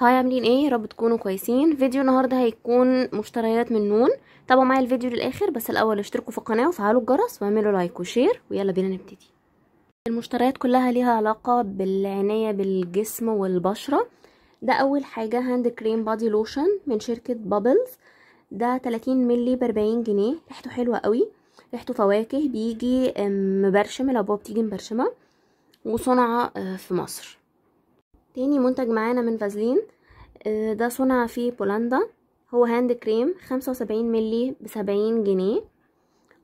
هاي عاملين ايه يا رب تكونوا كويسين فيديو النهارده هيكون مشتريات من نون تابعوا معايا الفيديو للاخر بس الاول اشتركوا في القناه وفعلوا الجرس واعملوا لايك وشير ويلا بينا نبتدي المشتريات كلها ليها علاقه بالعنايه بالجسم والبشره ده اول حاجه هاند كريم بادي لوشن من شركه بابلز ده 30 مللي ب 40 جنيه ريحته حلوه قوي ريحته فواكه بيجي مبرشم الابواب بتيجي مبرشمه وصنع آه، في مصر تاني منتج معانا من فازلين آه، ده صنع في بولندا هو هاند كريم خمسة وسبعين ملي بسبعين جنيه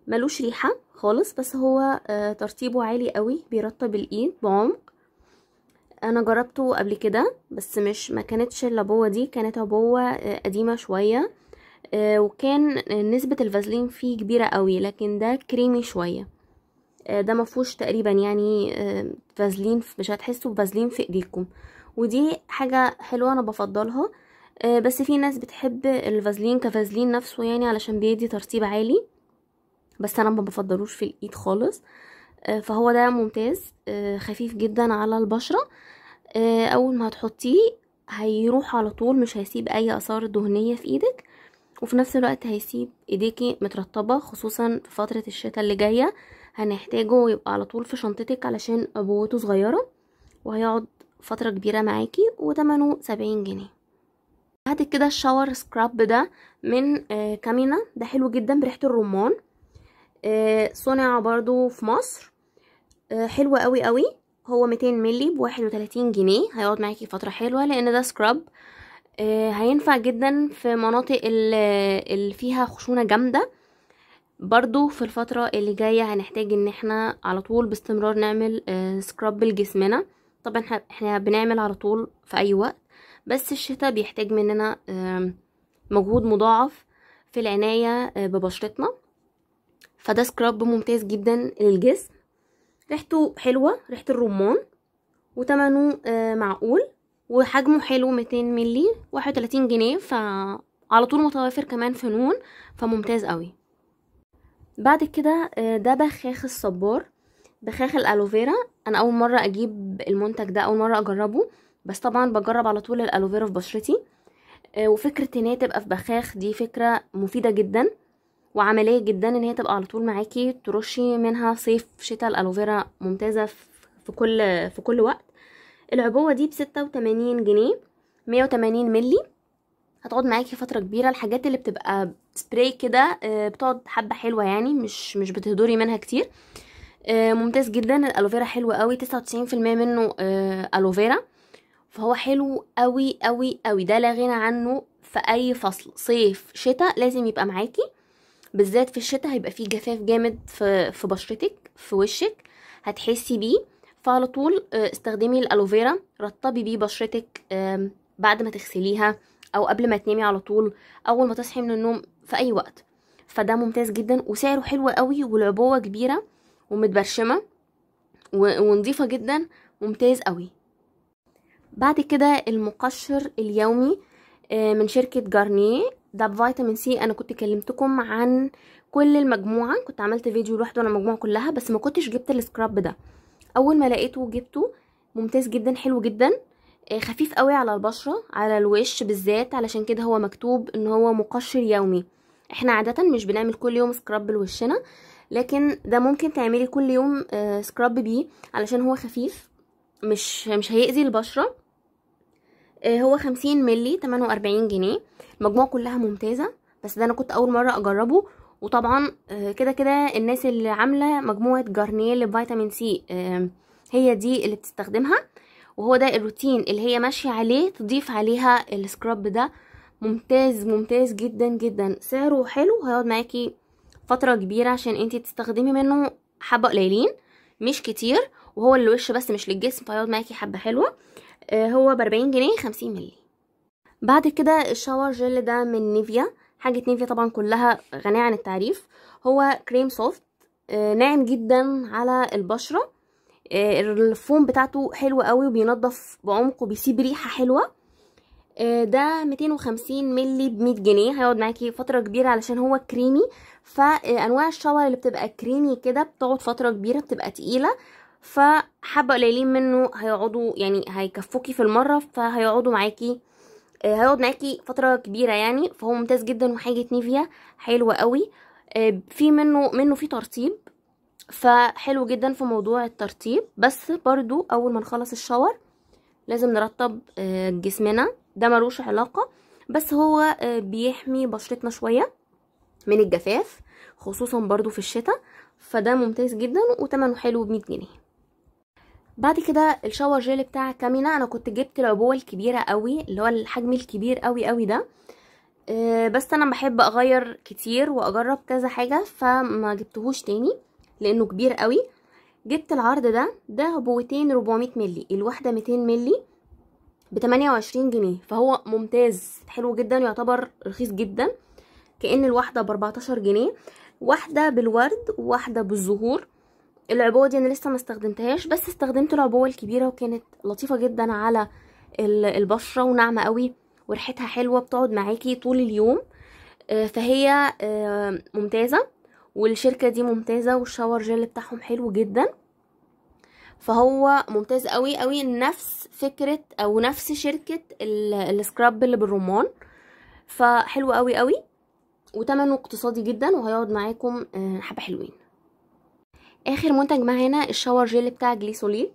ملوش ريحة خالص بس هو آه، ترطيبه عالي قوي بيرطب الايد بعمق انا جربته قبل كده بس مش ما كانتش اللبوة دي كانت عبوه آه، قديمه شويه وكان نسبه الفازلين فيه كبيره قوي لكن ده كريمي شويه ده مفهوش تقريبا يعني فازلين مش هتحسوا بفازلين في ايديكم ودي حاجة حلوة انا بفضلها آه، بس في ناس بتحب الفازلين كفازلين نفسه يعني علشان بيدي ترطيب عالي بس انا ما بفضلوش في الايد خالص آه، فهو ده ممتاز آه، خفيف جدا على البشرة اول ما هتحطيه هيروح على طول مش هيسيب اي اثار دهنية في ايدك وفي نفس الوقت هيسيب ايديكي مترطبة خصوصا في فترة الشتاء اللي جاية هنحتاجه يبقى على طول في شنطتك علشان ابوته صغيرة وهيقعد فترة كبيرة معاكي وتمنه سبعين جنيه بعد كده الشاور سكراب ده من آه، كامينا ده حلو جدا بريحة الرمان آه، صنع برضو في مصر آه، حلو قوي قوي هو 200 ملي بواحد وتلاتين جنيه هيقعد معاكي فترة حلوة لان ده سكراب هينفع جدا في مناطق اللي فيها خشونة جامدة برضو في الفترة اللي جاية هنحتاج ان احنا على طول باستمرار نعمل سكراب لجسمنا طبعا احنا بنعمل على طول في اي وقت بس الشتاء بيحتاج مننا مجهود مضاعف في العناية آه، ببشرتنا فده سكراب ممتاز جدا للجسم ريحته حلوة ريحة الرمان وتمنه آه، معقول وحجمه حلو 200 ملي 31 جنيه فعلى طول متوافر كمان في نون فممتاز قوي بعد كده آه، ده بخاخ الصبار بخاخ الالوفيرا انا اول مره اجيب المنتج ده اول مره اجربه بس طبعا بجرب على طول الالوفيرا في بشرتي آه، وفكره ان هي تبقى في بخاخ دي فكره مفيده جدا وعمليه جدا ان هي تبقى على طول معاكي ترشي منها صيف شتاء الالوفيرا ممتازه في كل في كل وقت العبوه دي بستة وتمانين جنيه مية وتمانين ملي هتقعد معاكي فتره كبيره الحاجات اللي بتبقى سبراي كده آه، بتقعد حبه حلوه يعني مش مش بتهدري منها كتير آه، ممتاز جدا الالوفيرا حلو قوي 99% منه آه، الوفيرا فهو حلو قوي قوي قوي ده لا غنى عنه في اي فصل صيف شتاء لازم يبقى معاكي بالذات في الشتاء هيبقى فيه جفاف جامد في في بشرتك في وشك هتحسي بيه فعلى طول آه، استخدمي الالوفيرا رطبي بيه بشرتك بعد ما تغسليها او قبل ما تنامي على طول اول ما تصحي من النوم في اي وقت فده ممتاز جدا وسعره حلو قوي والعبوه كبيره ومتبرشمة ونظيفة جدا ممتاز قوي بعد كده المقشر اليومي آه، من شركة جارنيه ده بفيتامين سي انا كنت كلمتكم عن كل المجموعة كنت عملت فيديو لوحده انا المجموعة كلها بس ما كنتش جبت السكراب ده اول ما لقيته جبته ممتاز جدا حلو جدا آه، خفيف قوي على البشرة على الوش بالذات علشان كده هو مكتوب ان هو مقشر يومي احنا عادة مش بنعمل كل يوم سكراب لوشنا لكن ده ممكن تعملي كل يوم سكراب آه، بيه علشان هو خفيف مش مش هيأذي البشرة آه، هو خمسين ملي تمانية وأربعين جنيه المجموعة كلها ممتازة بس ده أنا كنت أول مرة أجربه وطبعا آه، كده كده الناس اللي عاملة مجموعة جارنيل فيتامين سي هي دي اللي بتستخدمها وهو ده الروتين اللي هي ماشية عليه تضيف عليها السكراب ده ممتاز ممتاز جدا جدا سعره حلو هيقعد معاكي فتره كبيره عشان انت تستخدمي منه حبه قليلين مش كتير وهو للوش بس مش للجسم فيقعد معاكي حبه حلوه آه، هو باربعين جنيه خمسين مللي بعد كده الشاور جل ده من نيفيا حاجه نيفيا طبعا كلها غنيه عن التعريف هو كريم سوفت آه، ناعم جدا على البشره آه، الفوم بتاعته حلو قوي وبينضف بعمق وبيسيب ريحه حلوه آه، ده 250 مللي ب 100 جنيه هيقعد معاكي فتره كبيره علشان هو كريمي فانواع الشاور اللي بتبقى كريمي كده بتقعد فتره كبيره بتبقى تقيله فحبه قليلين منه هيقعدوا يعني هيكفوكي في المره فهيقعدوا معاكي آه، هيقعد معاكي فتره كبيره يعني فهو ممتاز جدا وحاجه نيفيا حلوه قوي آه، في منه منه في ترطيب فحلو جدا في موضوع الترطيب بس برضو اول ما نخلص الشاور لازم نرطب جسمنا ده ملوش علاقه بس هو آه، بيحمي بشرتنا شويه من الجفاف خصوصا برضو في الشتاء فده ممتاز جدا وتمنه حلو ب جنيه بعد كده الشاور جيل بتاع كامينا انا كنت جبت العبوه الكبيره قوي اللي هو الحجم الكبير قوي قوي ده آه، بس انا بحب اغير كتير واجرب كذا حاجه فما جبتهوش تاني لانه كبير قوي جبت العرض ده ده عبوتين 400 ملي الواحده 200 ملي ب 28 جنيه فهو ممتاز حلو جدا يعتبر رخيص جدا كأن الواحدة ب 14 جنيه واحدة بالورد وواحدة بالزهور العبوة دي انا لسه ما استخدمتهاش بس استخدمت العبوة الكبيرة وكانت لطيفة جدا على البشرة وناعمة قوي وريحتها حلوة بتقعد معاكي طول اليوم آه، فهي آه، ممتازة والشركة دي ممتازة والشاور جيل بتاعهم حلو جدا فهو ممتاز قوي قوي نفس فكرة او نفس شركة السكراب اللي بالرمان فحلو قوي قوي وتمنه اقتصادي جدا وهيقعد معاكم آه، حبة حلوين اخر منتج معانا الشاور جيل بتاع جليسوليد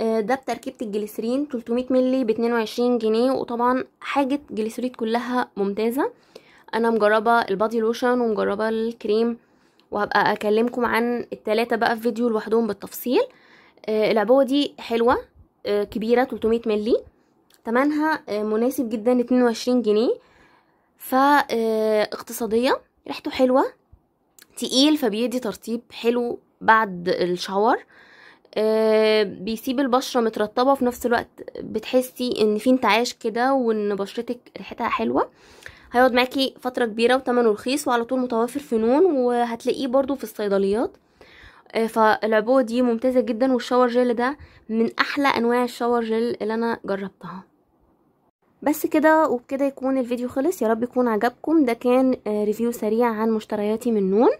آه، ده بتركيبة الجليسرين 300 ملي ب 22 جنيه وطبعا حاجة جليسوليد كلها ممتازة انا مجربة البادي لوشن ومجربة الكريم وهبقى اكلمكم عن التلاتة بقى في فيديو لوحدهم بالتفصيل آه، العبوة دي حلوة آه، كبيرة 300 ملي تمنها آه، مناسب جدا 22 جنيه فا اقتصادية ريحته حلوة تقيل فبيدي ترطيب حلو بعد الشاور أه بيسيب البشرة مترطبة وفي نفس الوقت بتحسي ان في انتعاش كده وان بشرتك ريحتها حلوة هيقعد معاكي فترة كبيرة وتمنه رخيص وعلى طول متوفر في نون وهتلاقيه برضو في الصيدليات آه، فالعبوه دي ممتازه جدا والشاور جيل ده من احلى انواع الشاور جيل اللي انا جربتها بس كده وبكده يكون الفيديو خلص يا رب يكون عجبكم ده كان آه، ريفيو سريع عن مشترياتي من نون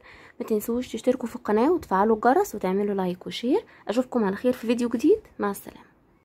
ما تنسوش تشتركوا في القناه وتفعلوا الجرس وتعملوا لايك وشير اشوفكم على خير في فيديو جديد مع السلامه